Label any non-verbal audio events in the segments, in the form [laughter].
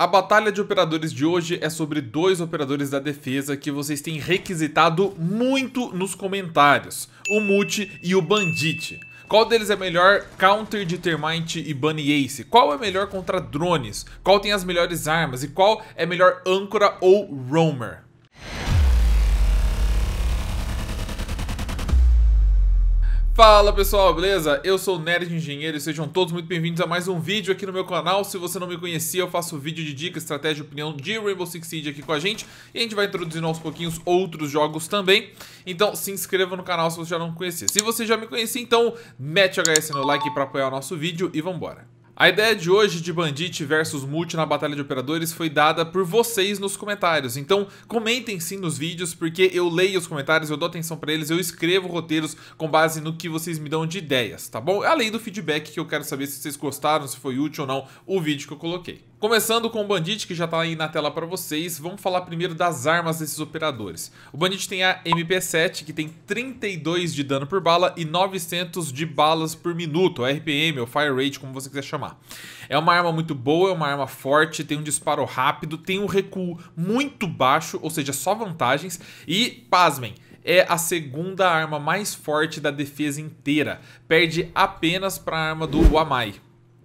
A batalha de operadores de hoje é sobre dois operadores da defesa que vocês têm requisitado muito nos comentários, o Muti e o Bandit. Qual deles é melhor counter de Termite e Bunny Ace? Qual é melhor contra drones? Qual tem as melhores armas? E qual é melhor âncora ou roamer? Fala pessoal, beleza? Eu sou o Nerd Engenheiro e sejam todos muito bem-vindos a mais um vídeo aqui no meu canal. Se você não me conhecia, eu faço vídeo de dica, estratégia e opinião de Rainbow Six Siege aqui com a gente e a gente vai introduzindo aos pouquinhos outros jogos também. Então se inscreva no canal se você já não me conhecia. Se você já me conhecia, então mete o HS no like para apoiar o nosso vídeo e vambora. A ideia de hoje de Bandite versus Multi na Batalha de Operadores foi dada por vocês nos comentários. Então, comentem sim nos vídeos, porque eu leio os comentários, eu dou atenção para eles, eu escrevo roteiros com base no que vocês me dão de ideias, tá bom? Além do feedback que eu quero saber se vocês gostaram, se foi útil ou não o vídeo que eu coloquei. Começando com o Bandit, que já está aí na tela para vocês, vamos falar primeiro das armas desses operadores. O Bandit tem a MP7, que tem 32 de dano por bala e 900 de balas por minuto, RPM ou Fire Rate, como você quiser chamar. É uma arma muito boa, é uma arma forte, tem um disparo rápido, tem um recuo muito baixo, ou seja, só vantagens, e, pasmem, é a segunda arma mais forte da defesa inteira, perde apenas para a arma do Wamai.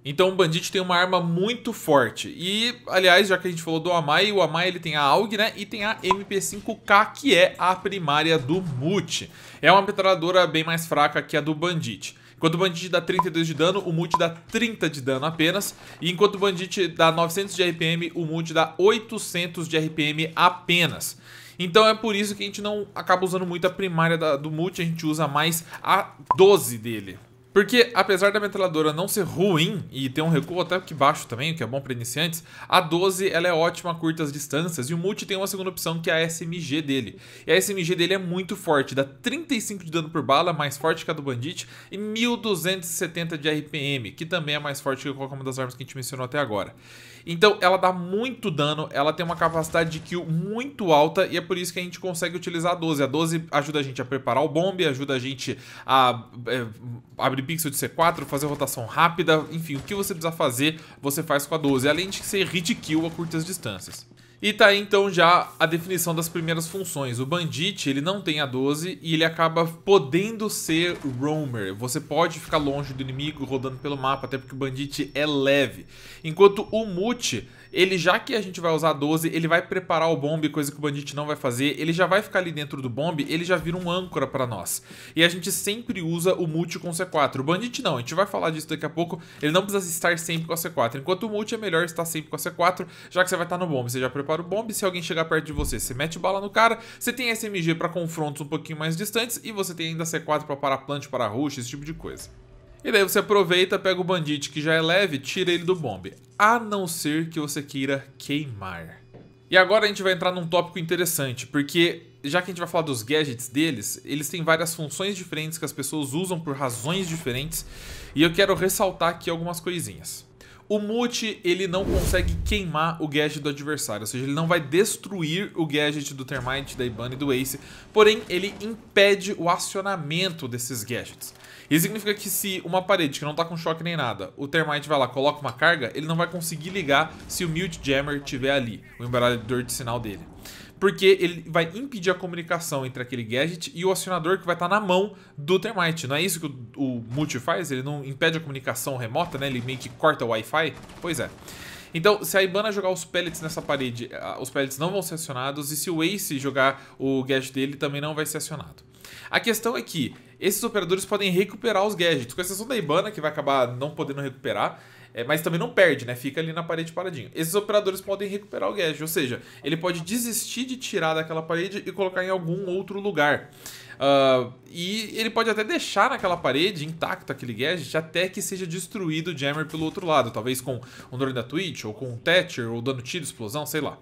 Então o Bandit tem uma arma muito forte. E, aliás, já que a gente falou do Amai, o Amai ele tem a AUG, né? E tem a MP5K, que é a primária do Mut. É uma metralhadora bem mais fraca que a do Bandit. Enquanto o Bandit dá 32 de dano, o Mut dá 30 de dano apenas. E enquanto o Bandit dá 900 de RPM, o Mut dá 800 de RPM apenas. Então é por isso que a gente não acaba usando muito a primária da, do Mut. a gente usa mais a 12 dele. Porque apesar da metralhadora não ser ruim e ter um recuo até que baixo também, o que é bom para iniciantes, a 12 ela é ótima a curtas distâncias e o multi tem uma segunda opção que é a SMG dele. E a SMG dele é muito forte, dá 35 de dano por bala, mais forte que a do Bandit, e 1270 de RPM, que também é mais forte que qualquer uma das armas que a gente mencionou até agora. Então ela dá muito dano, ela tem uma capacidade de kill muito alta e é por isso que a gente consegue utilizar a 12. A 12 ajuda a gente a preparar o bomb, ajuda a gente a é, abrir pixel de C4, fazer rotação rápida, enfim, o que você precisar fazer, você faz com a 12. Além de ser hit kill a curtas distâncias. E tá aí então já a definição das primeiras funções. O Bandit, ele não tem a 12 e ele acaba podendo ser roamer. Você pode ficar longe do inimigo rodando pelo mapa, até porque o Bandit é leve. Enquanto o Mute, ele, já que a gente vai usar 12, ele vai preparar o bombe, coisa que o bandit não vai fazer. Ele já vai ficar ali dentro do bombe, ele já vira um âncora para nós. E a gente sempre usa o multi com C4. O bandit não, a gente vai falar disso daqui a pouco. Ele não precisa estar sempre com a C4. Enquanto o multi é melhor estar sempre com a C4, já que você vai estar no bombe. Você já prepara o bombe, se alguém chegar perto de você, você mete bala no cara. Você tem SMG para confrontos um pouquinho mais distantes e você tem ainda C4 para parar plant, para rush, esse tipo de coisa. E daí você aproveita, pega o bandite que já é leve, tira ele do bombe. A não ser que você queira queimar. E agora a gente vai entrar num tópico interessante, porque já que a gente vai falar dos gadgets deles, eles têm várias funções diferentes que as pessoas usam por razões diferentes, e eu quero ressaltar aqui algumas coisinhas. O Muti, ele não consegue queimar o gadget do adversário, ou seja, ele não vai destruir o gadget do Termite, da Ibane e do Ace, porém ele impede o acionamento desses gadgets. Isso significa que se uma parede que não tá com choque nem nada, o Termite vai lá, coloca uma carga, ele não vai conseguir ligar se o Mute Jammer tiver ali, o embaralhador de sinal dele. Porque ele vai impedir a comunicação entre aquele gadget e o acionador que vai estar tá na mão do Termite. Não é isso que o, o Multi faz? Ele não impede a comunicação remota, né? Ele meio que corta o Wi-Fi? Pois é. Então, se a Ibana jogar os pellets nessa parede, ah, os pellets não vão ser acionados, e se o Ace jogar o gadget dele, também não vai ser acionado. A questão é que esses operadores podem recuperar os gadgets, com exceção da Ibana, que vai acabar não podendo recuperar. É, mas também não perde, né? Fica ali na parede paradinho. Esses operadores podem recuperar o gadget, ou seja, ele pode desistir de tirar daquela parede e colocar em algum outro lugar. Uh, e ele pode até deixar naquela parede intacto aquele gadget até que seja destruído o jammer pelo outro lado, talvez com um drone da Twitch, ou com um Thatcher, ou dando tiro, explosão, sei lá.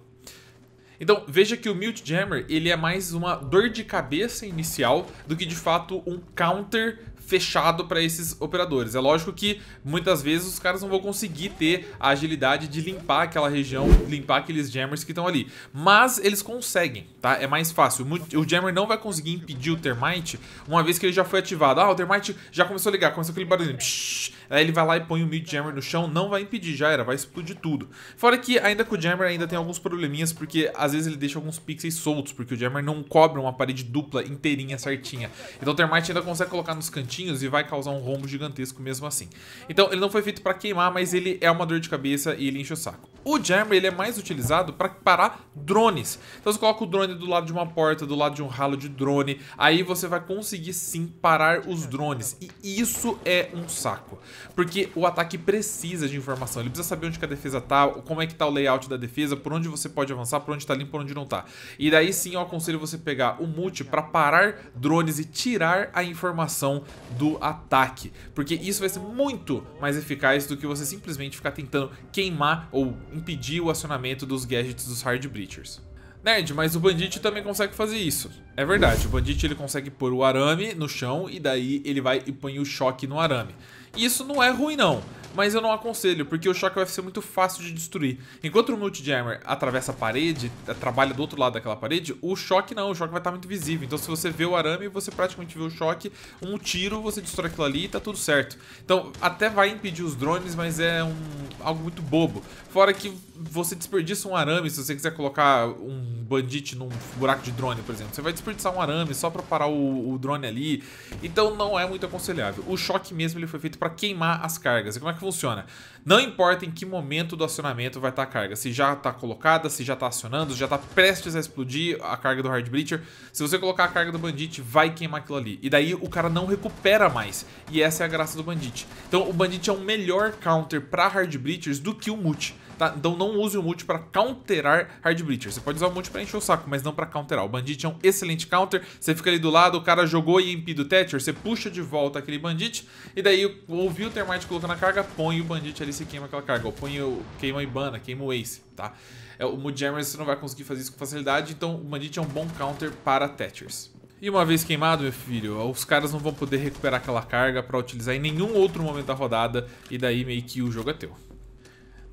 Então, veja que o Mute Jammer, ele é mais uma dor de cabeça inicial do que de fato um counter fechado para esses operadores. É lógico que muitas vezes os caras não vão conseguir ter a agilidade de limpar aquela região, limpar aqueles jammers que estão ali. Mas eles conseguem, tá? É mais fácil. O jammer não vai conseguir impedir o termite, uma vez que ele já foi ativado. Ah, o termite já começou a ligar, começou aquele barulho. Psh, Aí ele vai lá e põe o Midjammer no chão, não vai impedir, já era, vai explodir tudo. Fora que ainda com o Jammer ainda tem alguns probleminhas, porque às vezes ele deixa alguns pixels soltos, porque o Jammer não cobre uma parede dupla inteirinha certinha. Então o Termite ainda consegue colocar nos cantinhos e vai causar um rombo gigantesco mesmo assim. Então ele não foi feito para queimar, mas ele é uma dor de cabeça e ele enche o saco. O Jammer ele é mais utilizado para parar drones. Então você coloca o drone do lado de uma porta, do lado de um ralo de drone, aí você vai conseguir sim parar os drones. E isso é um saco porque o ataque precisa de informação. Ele precisa saber onde que a defesa tá, como é que tá o layout da defesa, por onde você pode avançar, por onde tá limpo, por onde não tá. E daí sim eu aconselho você pegar o multi para parar drones e tirar a informação do ataque, porque isso vai ser muito mais eficaz do que você simplesmente ficar tentando queimar ou impedir o acionamento dos gadgets dos hard breachers. Nerd, mas o Bandit também consegue fazer isso. É verdade, o Bandit ele consegue pôr o arame no chão e daí ele vai e põe o choque no arame isso não é ruim, não mas eu não aconselho, porque o choque vai ser muito fácil de destruir. Enquanto o Multijammer atravessa a parede, eh, trabalha do outro lado daquela parede, o choque não, o choque vai estar muito visível. Então se você vê o arame, você praticamente vê o choque, um tiro, você destrói aquilo ali e tá tudo certo. Então até vai impedir os drones, mas é um, algo muito bobo. Fora que você desperdiça um arame se você quiser colocar um bandit num buraco de drone, por exemplo. Você vai desperdiçar um arame só pra parar o, o drone ali. Então não é muito aconselhável. O choque mesmo ele foi feito pra queimar as cargas. E como é que funciona. Não importa em que momento do acionamento vai estar a carga, se já está colocada, se já está acionando, se já está prestes a explodir a carga do Hard Breacher. Se você colocar a carga do Bandit, vai queimar aquilo ali. E daí o cara não recupera mais. E essa é a graça do Bandit. Então o Bandit é um melhor counter para Hard Breachers do que o Mute. Tá? Então não use o multi para counterar Hard Breacher. Você pode usar o multi para encher o saco, mas não para counterar. O Bandit é um excelente counter. Você fica ali do lado, o cara jogou e impede o Thatcher, você puxa de volta aquele Bandit. E daí ouviu o Termite colocando a carga, põe o Bandit ali, você queima aquela carga. Ou põe o, queima a Ibana, queima o Ace, tá? É, o Mudjammers você não vai conseguir fazer isso com facilidade, então o Bandit é um bom counter para Thatchers. E uma vez queimado, meu filho, os caras não vão poder recuperar aquela carga para utilizar em nenhum outro momento da rodada, e daí meio que o jogo é teu.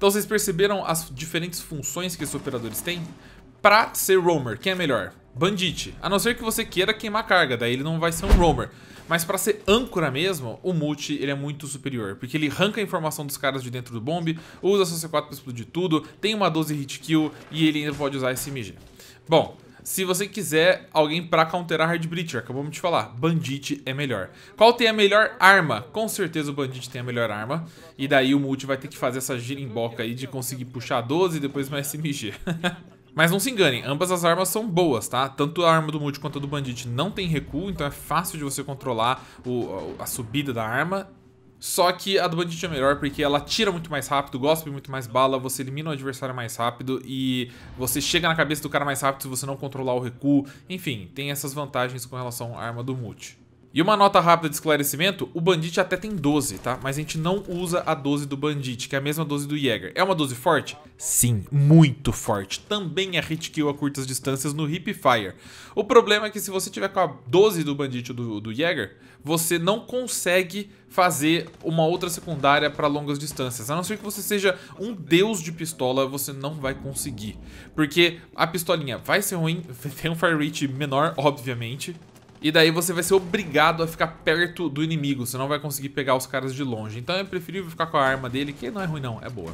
Então vocês perceberam as diferentes funções que esses operadores têm? Pra ser roamer, quem é melhor? Bandit. A não ser que você queira queimar carga, daí ele não vai ser um roamer. Mas para ser âncora mesmo, o multi ele é muito superior, porque ele arranca a informação dos caras de dentro do bombe, usa seu C4 para explodir tudo, tem uma 12 hit kill e ele ainda pode usar SMG. Bom, se você quiser alguém para counterar Hard Breacher. Acabamos de falar, Bandit é melhor. Qual tem a melhor arma? Com certeza o Bandit tem a melhor arma. E daí o Multi vai ter que fazer essa girimboca aí de conseguir puxar 12 e depois uma SMG. [laughs] Mas não se enganem, ambas as armas são boas, tá? Tanto a arma do Multi quanto a do Bandit não tem recuo, então é fácil de você controlar o, a subida da arma. Só que a do Bandit é melhor porque ela tira muito mais rápido, gosta muito mais bala, você elimina o adversário mais rápido e você chega na cabeça do cara mais rápido se você não controlar o recuo. Enfim, tem essas vantagens com relação à arma do multi. E uma nota rápida de esclarecimento, o Bandit até tem 12, tá? Mas a gente não usa a 12 do Bandit, que é a mesma 12 do Jäger. É uma 12 forte? Sim, muito forte. Também é hit kill a curtas distâncias no Hip Fire. O problema é que se você tiver com a 12 do Bandit ou do, do Jäger, você não consegue fazer uma outra secundária para longas distâncias. A não ser que você seja um deus de pistola, você não vai conseguir. Porque a pistolinha vai ser ruim, [laughs] tem um fire rate menor, obviamente, e daí você vai ser obrigado a ficar perto do inimigo, você não vai conseguir pegar os caras de longe. Então é preferível ficar com a arma dele, que não é ruim não, é boa.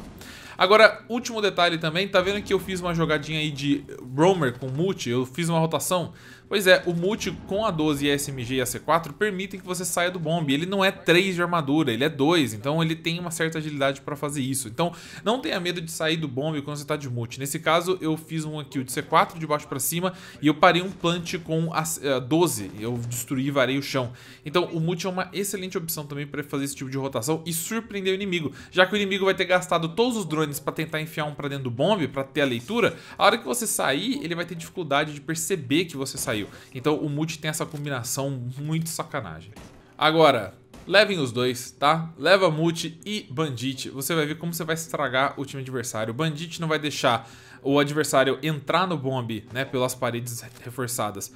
Agora, último detalhe também, tá vendo que eu fiz uma jogadinha aí de roamer com multi, eu fiz uma rotação Pois é, o multi com a 12 e a SMG e a C4 permitem que você saia do bombe. Ele não é 3 de armadura, ele é 2, então ele tem uma certa agilidade para fazer isso. Então, não tenha medo de sair do bombe quando você tá de multi. Nesse caso, eu fiz um kill de C4 de baixo para cima e eu parei um plant com a, 12. Eh, eu destruí e varei o chão. Então, o multi é uma excelente opção também para fazer esse tipo de rotação e surpreender o inimigo, já que o inimigo vai ter gastado todos os drones para tentar enfiar um para dentro do bombe, para ter a leitura. A hora que você sair, ele vai ter dificuldade de perceber que você saiu saiu. Então o Multi tem essa combinação muito sacanagem. Agora, levem os dois, tá? Leva Multi e Bandit. Você vai ver como você vai estragar o time adversário. Bandit não vai deixar o adversário entrar no bomb, né? Pelas paredes reforçadas.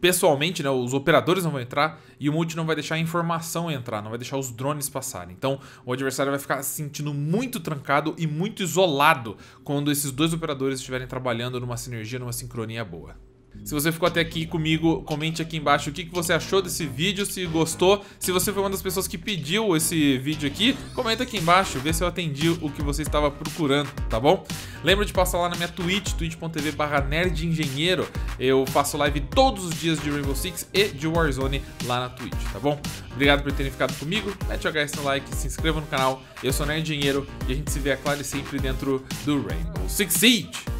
Pessoalmente, né, os operadores não vão entrar e o Multi não vai deixar a informação entrar, não vai deixar os drones passarem. Então, o adversário vai ficar se sentindo muito trancado e muito isolado quando esses dois operadores estiverem trabalhando numa sinergia, numa sincronia boa. Se você ficou até aqui comigo, comente aqui embaixo o que, que você achou desse vídeo, se gostou. Se você foi uma das pessoas que pediu esse vídeo aqui, comenta aqui embaixo, vê se eu atendi o que você estava procurando, tá bom? Lembra de passar lá na minha Twitch, twitch.tv barra nerdengenheiro. Eu faço live todos os dias de Rainbow Six e de Warzone lá na Twitch, tá bom? Obrigado por terem ficado comigo, mete o HS no like, se inscreva no canal. Eu sou Nerd Dinheiro e a gente se vê, é claro, sempre dentro do Rainbow Six Siege.